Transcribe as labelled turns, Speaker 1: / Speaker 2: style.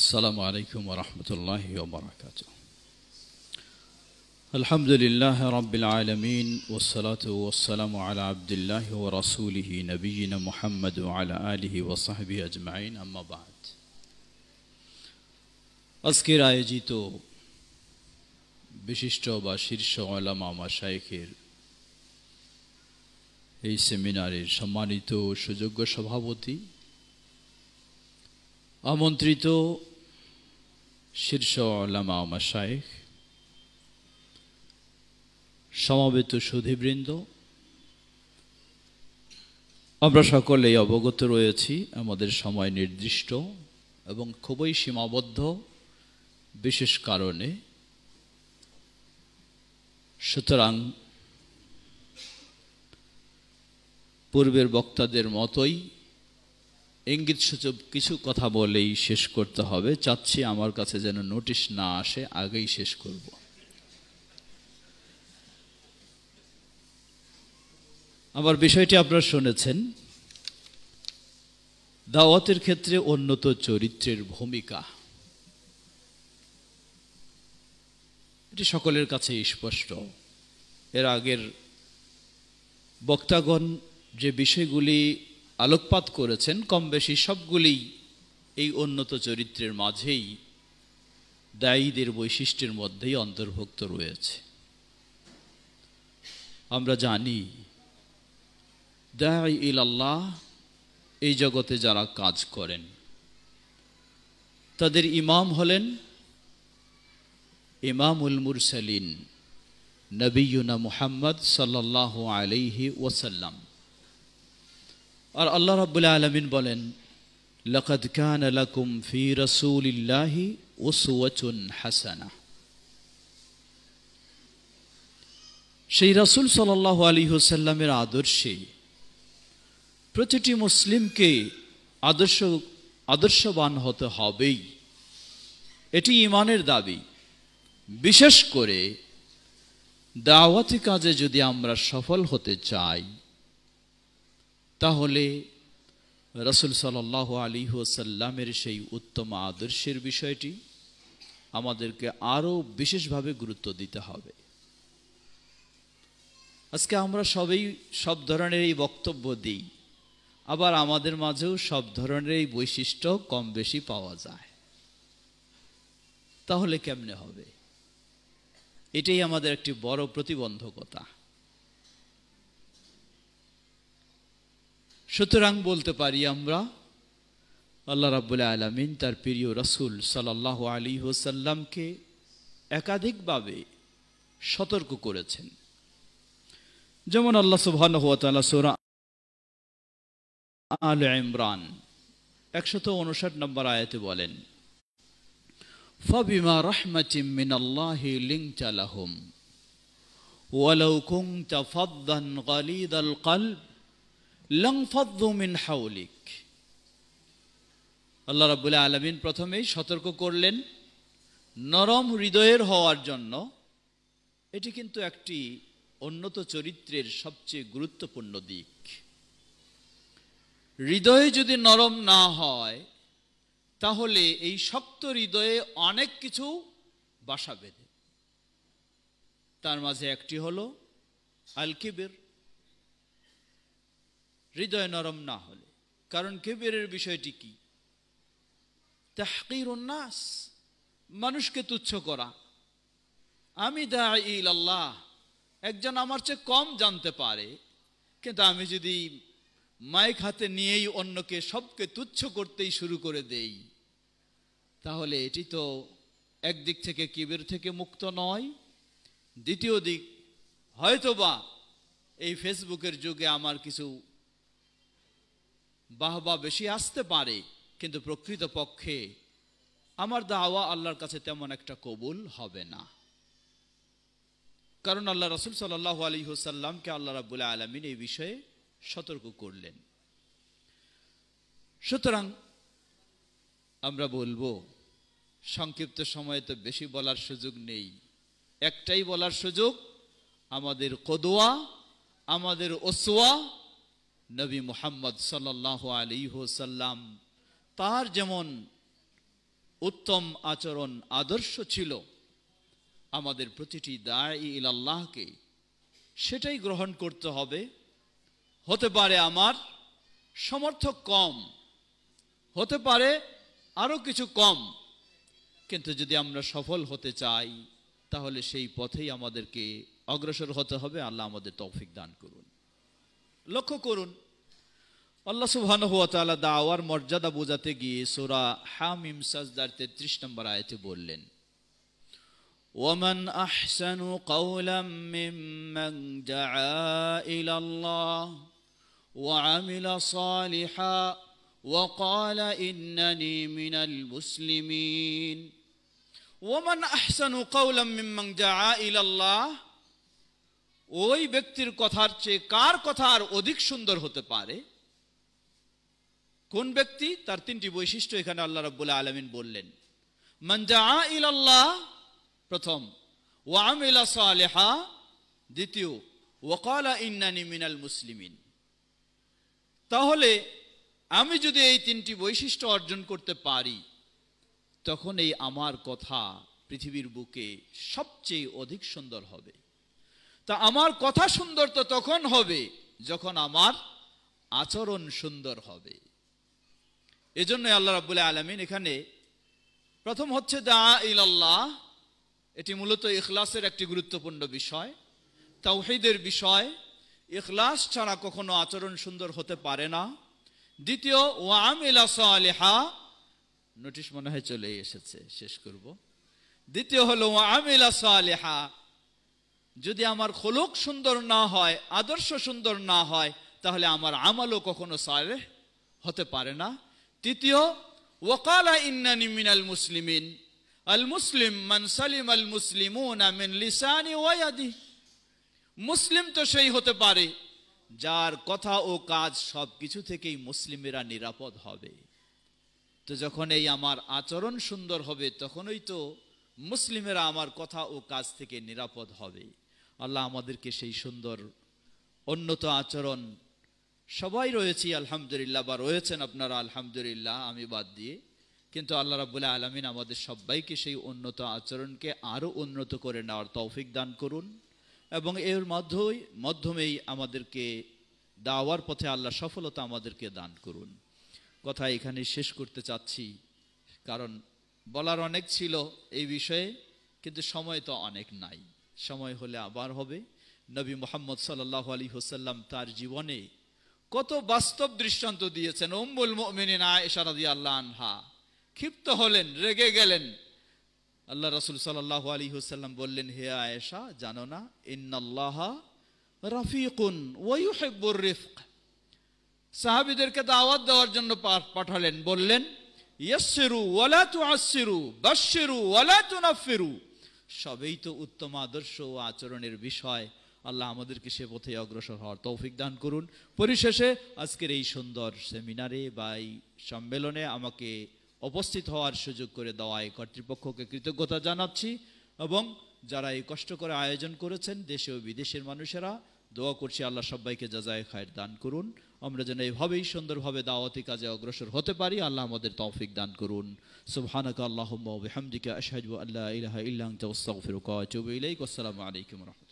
Speaker 1: السلام عليكم ورحمة الله وبركاته الحمد لله رب العالمين والصلاة والسلام على عبد الله ورسوله نبينا محمد وعلى آله وصحبه أجمعين أما بعد আজকের আয়োজিত বিশিষ্ট বা শীর্ষ ওলামা মাসাইকের এই সেমিনারের সম্মানিত সুযোগ্য সভাপতি আমন্ত্রিত শীর্ষ লামা মাসায়েক সমবেত সুধীবৃন্দ আমরা সকলেই অবগত রয়েছি আমাদের সময় নির্দিষ্ট এবং খুবই সীমাবদ্ধ বিশেষ কারণে সুতরাং পূর্বের বক্তাদের মতোই ইঙ্গিতসূচক কিছু কথা বলেই শেষ করতে হবে চাচ্ছি আমার কাছে যেন নোটিশ না আসে আগেই শেষ করব আমার বিষয়টি আপনারা শুনেছেন দাওয়াতের ক্ষেত্রে উন্নত চরিত্রের ভূমিকা এটি সকলের কাছে স্পষ্ট এর আগের বক্তাগণ যে বিষয়গুলি আলোকপাত করেছেন কম বেশি সবগুলি এই উন্নত চরিত্রের মাঝেই দায়ীদের বৈশিষ্ট্যের মধ্যেই অন্তর্ভুক্ত রয়েছে আমরা জানি দায় ইল আল্লাহ এই জগতে যারা কাজ করেন তাদের ইমাম হলেন ইমামুল মুরসালিন নবীনা মুহাম্মদ সাল্লাহ আলাইহি ওসাল্লাম আর আল্লাহ রাবুল্লাহ আলমিন বলেন লকদ খান লকুম ফি রসুলিল্লাহি ওসুয়াচুন হাসানা সেই রসুল সাল্লাহ আলী হোসাল্লামের আদর্শে প্রতিটি মুসলিমকে আদর্শ আদর্শবান হতে হবেই এটি ইমানের দাবি বিশেষ করে দাওয়াতি কাজে যদি আমরা সফল হতে চাই তাহলে রসুল সাল্লাহ আলী ওসাল্লামের সেই উত্তম আদর্শের বিষয়টি আমাদেরকে আরও বিশেষভাবে গুরুত্ব দিতে হবে আজকে আমরা সবেই সব ধরনের এই বক্তব্য দিই আবার আমাদের মাঝেও সব ধরনের এই বৈশিষ্ট্য কম বেশি পাওয়া যায় তাহলে কেমনে হবে এটাই আমাদের একটি বড় প্রতিবন্ধকতা সুতরাং বলতে পারি আমরা আল্লাহ রাবুল আলমিন তার প্রিয় রসুল সাল্লাহ আলী হোসাল্লামকে একাধিকভাবে সতর্ক করেছেন যেমন আল্লাহ সুবহান সোরা আল ইমরান একশত উনষাট নম্বর আয়াতে বলেন ফবিমা রহমাতিম মিনাল্লাহি লিংচালাহুম ওয়ালাউ কুনতা ফাদদান গালিদাল কলব মিন হাউলিক আল্লাহ রাবুল্লাহ আলমিন প্রথমেই সতর্ক করলেন নরম হৃদয়ের হওয়ার জন্য এটি কিন্তু একটি উন্নত চরিত্রের সবচেয়ে গুরুত্বপূর্ণ দিক হৃদয়ে যদি নরম না হয় তাহলে এই শক্ত হৃদয়ে অনেক কিছু বাসা বেঁধে তার মাঝে একটি হল আলকিবের হৃদয় নরম না হলে কারণ কেবিরের বিষয়টি কি তাহকির উন্নাস মানুষকে তুচ্ছ করা আমি দা ইল আল্লাহ একজন আমার চেয়ে কম জানতে পারে কিন্তু আমি যদি মাইক হাতে নিয়েই অন্যকে সবকে তুচ্ছ করতেই শুরু করে দেই তাহলে এটি তো একদিক থেকে কিবের থেকে মুক্ত নয় দ্বিতীয় দিক হয়তোবা এই ফেসবুকের যুগে আমার কিছু বাহবা বেশি আসতে পারে কিন্তু প্রকৃত পক্ষে আমার দাওয়া আল্লাহর কাছে তেমন একটা কবুল হবে না কারণ আল্লাহ রসুল সাল আলী হুসাল্লামকে আল্লাহ রাবুল আলমিন এই বিষয়ে সতর্ক করলেন সুতরাং আমরা বলবো সংক্ষিপ্ত সময়ে তো বেশি বলার সুযোগ নেই একটাই বলার সুযোগ আমাদের কদোয়া আমাদের ওসোয়া নবী মুহাম্মদ সাল্লাহ আলী হোসাল্লাম তার যেমন উত্তম আচরণ আদর্শ ছিল আমাদের প্রতিটি দায় ইল আল্লাহকে সেটাই গ্রহণ করতে হবে হতে পারে আমার সমর্থক কম হতে পারে আরও কিছু কম কিন্তু যদি আমরা সফল হতে চাই তাহলে সেই পথেই আমাদেরকে অগ্রসর হতে হবে আল্লাহ আমাদের তৌফিক দান করুন লক্ষ্য করুন আল্লাহ সুবহানাহু ওয়া তাআলা দাওয়ার মর্যাদা বোঝাতে গিয়ে সূরা হামিম সাজদার 33 নম্বর আয়াতে বললেন ومن أحسن قولا ممن دعا إلى الله وعمل صالحا وقال إنني من المسلمين ومن أحسن قولا ممن دعا إلى الله ওই ব্যক্তির কথার চেয়ে কার কথা আর অধিক সুন্দর হতে পারে কোন ব্যক্তি তার তিনটি বৈশিষ্ট্য এখানে আল্লাহ রব্বুল্লাহ আলমিন বললেন মঞ্জা ইল প্রথম ওয়া ইলা সালেহা দ্বিতীয় ওকালা ইন্নানি মিনাল মুসলিমিন তাহলে আমি যদি এই তিনটি বৈশিষ্ট্য অর্জন করতে পারি তখন এই আমার কথা পৃথিবীর বুকে সবচেয়ে অধিক সুন্দর হবে তা আমার কথা সুন্দর তো তখন হবে যখন আমার আচরণ সুন্দর হবে এজন্য আল্লাহ রাবুল্লাহ আলমিন এখানে প্রথম হচ্ছে দা ইল্লাহ এটি মূলত ইখলাসের একটি গুরুত্বপূর্ণ বিষয় তাওহিদের বিষয় ইখলাস ছাড়া কখনো আচরণ সুন্দর হতে পারে না দ্বিতীয় ওয়াম আলিহা নোটিশ মনে হয় চলে এসেছে শেষ করব দ্বিতীয় হলো ওয়াম আলিহা যদি আমার খোলক সুন্দর না হয় আদর্শ সুন্দর না হয় তাহলে আমার আমালও কখনো সারে হতে পারে না তৃতীয় ওকালা ইন্নানি মিনাল মুসলিমিন আল মুসলিম মান সালিম আল মুসলিম লিসানি ওয়াদি মুসলিম তো সেই হতে পারে যার কথা ও কাজ সব কিছু থেকেই মুসলিমেরা নিরাপদ হবে তো যখন এই আমার আচরণ সুন্দর হবে তখনই তো মুসলিমেরা আমার কথা ও কাজ থেকে নিরাপদ হবে আল্লাহ আমাদেরকে সেই সুন্দর উন্নত আচরণ সবাই রয়েছি আলহামদুলিল্লাহ বা রয়েছেন আপনারা আলহামদুলিল্লাহ আমি বাদ দিয়ে কিন্তু আল্লাহ রাবুল আলমিন আমাদের সবাইকে সেই উন্নত আচরণকে আরও উন্নত করে নেওয়ার তৌফিক দান করুন এবং এর মাধ্যমেই মাধ্যমেই আমাদেরকে দাওয়ার পথে আল্লাহ সফলতা আমাদেরকে দান করুন কথা এখানে শেষ করতে চাচ্ছি কারণ বলার অনেক ছিল এই বিষয়ে কিন্তু সময় তো অনেক নাই সময় হলে আবার হবে নবী মোহাম্মদ সাল্লাহ আলী হোসাল্লাম তার জীবনে কত বাস্তব দৃষ্টান্ত দিয়েছেন অম্বুল মমিনিন আয়সারাদি আল্লাহ আনহা ক্ষিপ্ত হলেন রেগে গেলেন আল্লাহ রসুল সাল্লাহ আলী হোসাল্লাম বললেন হে আয়েশা জানো না ইন্নাল্লাহ রাফিকুন ওয়ুহেব্বুর রিফক সাহাবিদেরকে দাওয়াত দেওয়ার জন্য পাঠালেন বললেন ইয়াসিরু ওয়ালা তু আসিরু বাসিরু ওয়ালা তু নাফিরু সবেই তো উত্তম আদর্শ ও আচরণের বিষয় আল্লাহ আমাদেরকে সে পথে অগ্রসর হওয়ার তৌফিক দান করুন পরিশেষে আজকের এই সুন্দর সেমিনারে বা এই সম্মেলনে আমাকে উপস্থিত হওয়ার সুযোগ করে দেওয়ায় কর্তৃপক্ষকে কৃতজ্ঞতা জানাচ্ছি এবং যারা এই কষ্ট করে আয়োজন করেছেন দেশে ও বিদেশের মানুষেরা দোয়া করছি আল্লাহ সবাইকে যাজায় খায়ের দান করুন আমরা যেন এইভাবেই সুন্দরভাবে দাওয়াতি কাজে অগ্রসর হতে পারি আল্লাহ আমাদের তৌফিক দান করুন সুবহানাকা আল্লাহুম্মা ওয়া বিহামদিকা আশহাদু আল্লা ইলাহা ইল্লা আনতা আস্তাগফিরুকা ওয়া আতুবু ইলাইক আসসালামু আলাইকুম ওয়া